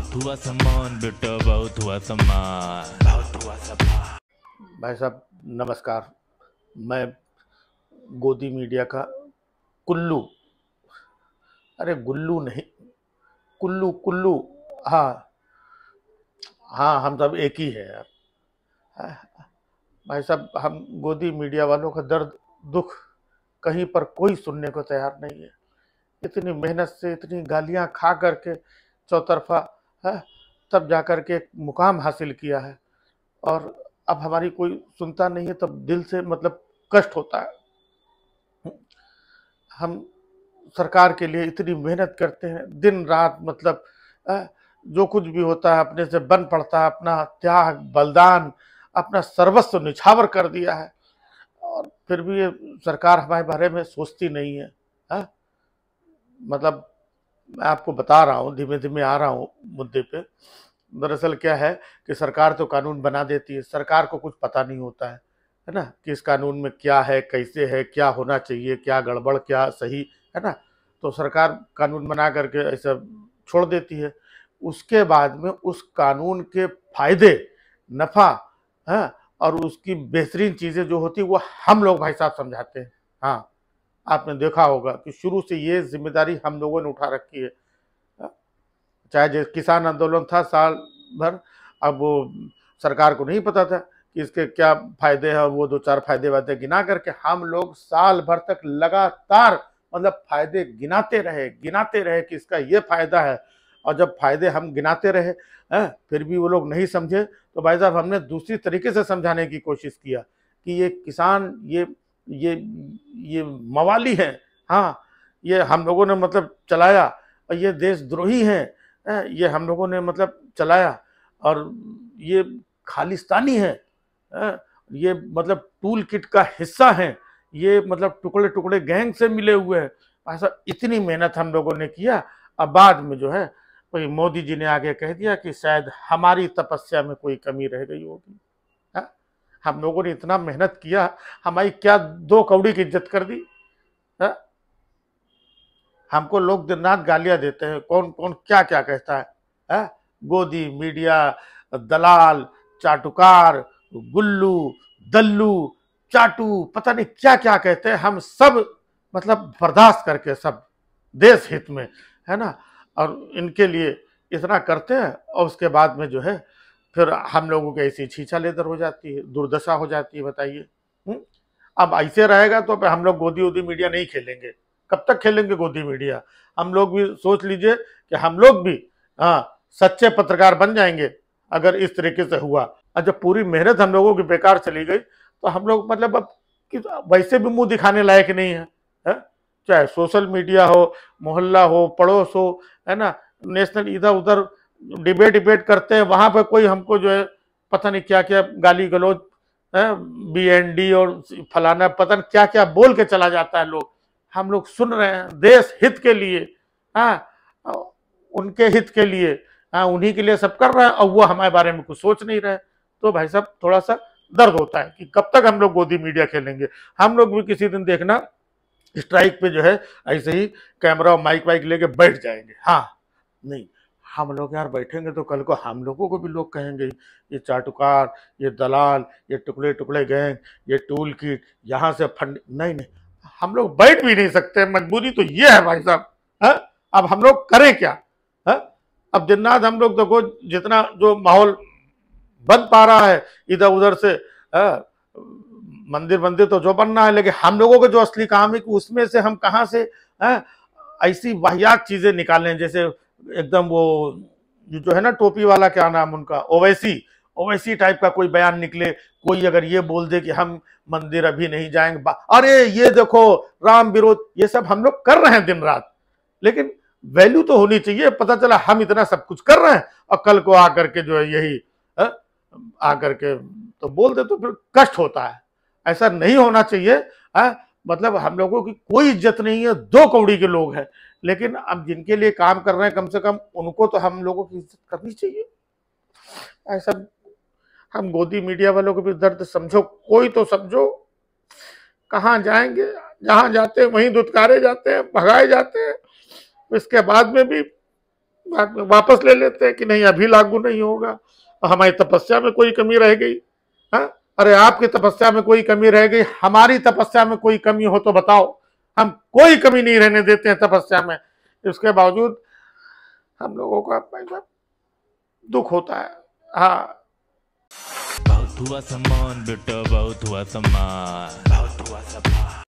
बहुत हुआ सम्मान बेटा बहुत हुआ सम्मान बहुत हुआ सम्मान भाई साहब नमस्कार मैं गोदी मीडिया का कुल्लू अरे गुल्लू नहीं कुल्लू कुल्लू हाँ हाँ हम सब एक ही है यार भाई साहब हम गोदी मीडिया वालों का दर्द दुख कहीं पर कोई सुनने को तैयार नहीं है इतनी मेहनत से इतनी गालियाँ खा करके चौतरफा है तब जा कर के मुकाम हासिल किया है और अब हमारी कोई सुनता नहीं है तब दिल से मतलब कष्ट होता है हम सरकार के लिए इतनी मेहनत करते हैं दिन रात मतलब जो कुछ भी होता है अपने से बन पड़ता है अपना त्याग बलिदान अपना सर्वस्व निछावर कर दिया है और फिर भी ये सरकार हमारे बारे में सोचती नहीं है है? मतलब मैं आपको बता रहा हूँ धीमे धीमे आ रहा हूँ मुद्दे पे दरअसल क्या है कि सरकार तो कानून बना देती है सरकार को कुछ पता नहीं होता है है ना कि इस कानून में क्या है कैसे है क्या होना चाहिए क्या गड़बड़ क्या सही है ना तो सरकार कानून बना करके ऐसा छोड़ देती है उसके बाद में उस कानून के फायदे नफा है हाँ, और उसकी बेहतरीन चीज़ें जो होती है वो हम लोग भाई साहब समझाते हैं हाँ आपने देखा होगा कि शुरू से ये जिम्मेदारी हम लोगों ने उठा रखी है चाहे जो किसान आंदोलन था साल भर अब वो सरकार को नहीं पता था कि इसके क्या फायदे हैं वो दो चार फायदे वायदे गिना करके हम लोग साल भर तक लगातार मतलब फायदे गिनाते रहे गिनाते रहे कि इसका ये फायदा है और जब फायदे हम गिनाते रहे है, फिर भी वो लोग नहीं समझे तो भाई साहब हमने दूसरी तरीके से समझाने की कोशिश किया कि ये किसान ये ये ये मवाली हैं हाँ ये हम लोगों ने मतलब चलाया और ये देशद्रोही हैं ये हम लोगों ने मतलब चलाया और ये खालिस्तानी है ये मतलब टूल किट का हिस्सा हैं ये मतलब टुकड़े टुकड़े गैंग से मिले हुए हैं ऐसा इतनी मेहनत हम लोगों ने किया अब बाद में जो है मोदी जी ने आगे कह दिया कि शायद हमारी तपस्या में कोई कमी रह गई होगी हम लोगों ने इतना मेहनत किया हमारी क्या दो कौड़ी की इज्जत कर दी है? हाँ? हमको लोग दिन रात गालियाँ देते हैं कौन कौन क्या क्या कहता है, है? हाँ? गोदी मीडिया दलाल चाटुकार गुल्लू दल्लू चाटू पता नहीं क्या क्या कहते हैं हम सब मतलब बर्दाश्त करके सब देश हित में है ना और इनके लिए इतना करते हैं और उसके बाद में जो है फिर हम लोगों के ऐसी छीछा लेदर हो जाती है दुर्दशा हो जाती है बताइए अब ऐसे रहेगा तो हम लोग गोदी उदी मीडिया नहीं खेलेंगे कब तक खेलेंगे गोदी मीडिया हम लोग भी सोच लीजिए कि हम लोग भी हाँ सच्चे पत्रकार बन जाएंगे अगर इस तरीके से हुआ और जब पूरी मेहनत हम लोगों की बेकार चली गई तो हम लोग मतलब अब कि वैसे भी मुंह दिखाने लायक नहीं है, है? चाहे सोशल मीडिया हो मोहल्ला हो पड़ोस हो है ना नेशनल इधर उधर डिबेट डिबेट करते हैं वहाँ पर कोई हमको जो है पता नहीं क्या क्या गाली गलोच बी एन डी और फलाना पता नहीं क्या क्या बोल के चला जाता है लोग हम लोग सुन रहे हैं देश हित के लिए हाँ उनके हित के लिए हाँ उन्हीं के लिए सब कर रहे हैं और वो हमारे बारे में कुछ सोच नहीं रहे तो भाई साहब थोड़ा सा दर्द होता है कि कब तक हम लोग गोदी मीडिया खेलेंगे हम लोग भी किसी दिन देखना स्ट्राइक पे जो है ऐसे ही कैमरा और माइक वाइक लेके बैठ जाएंगे हाँ नहीं हम लोग यार बैठेंगे तो कल को हम लोगों को भी लोग कहेंगे ये चाटुकार ये दलाल ये टुकड़े टुकड़े गैंग ये टूल किट यहाँ से फंड नहीं नहीं हम लोग बैठ भी नहीं सकते मजबूरी तो ये है भाई साहब है हाँ? अब हम लोग करें क्या है हाँ? अब दिन रात हम लोग देखो जितना जो माहौल बन पा रहा है इधर उधर से आ, हाँ? मंदिर मंदिर तो जो बनना है लेकिन हम लोगों के जो असली काम है कि उसमें से हम कहाँ से आ, ऐसी वाहियात चीज़ें निकालें जैसे एकदम वो जो है ना टोपी वाला क्या नाम उनका ओवैसी ओवैसी टाइप का कोई बयान निकले कोई अगर ये बोल दे कि हम मंदिर अभी नहीं जाएंगे अरे ये देखो राम विरोध ये सब हम लोग कर रहे हैं दिन रात लेकिन वैल्यू तो होनी चाहिए पता चला हम इतना सब कुछ कर रहे हैं और कल को आकर के जो है यही आकर के तो बोल दे तो फिर कष्ट होता है ऐसा नहीं होना चाहिए आ? मतलब हम लोगों की कोई इज्जत नहीं है दो कौड़ी के लोग हैं लेकिन अब जिनके लिए काम कर रहे हैं कम से कम उनको तो हम लोगों की इज्जत करनी चाहिए ऐसा हम गोदी मीडिया वालों को भी दर्द समझो कोई तो समझो कहाँ जाएंगे जहाँ जाते हैं वहीं दुदकारे जाते हैं भगाए जाते हैं इसके बाद में भी बाद में वापस ले लेते हैं कि नहीं अभी लागू नहीं होगा हमारी तपस्या में कोई कमी रह गई हाँ अरे आपकी तपस्या में कोई कमी रह गई हमारी तपस्या में कोई कमी हो तो बताओ हम कोई कमी नहीं रहने देते हैं तपस्या में इसके बावजूद हम लोगों का दुख होता है हाँ बहुत हुआ सम्मान बेटा बहुत हुआ सम्मान बहुत हुआ सम्मान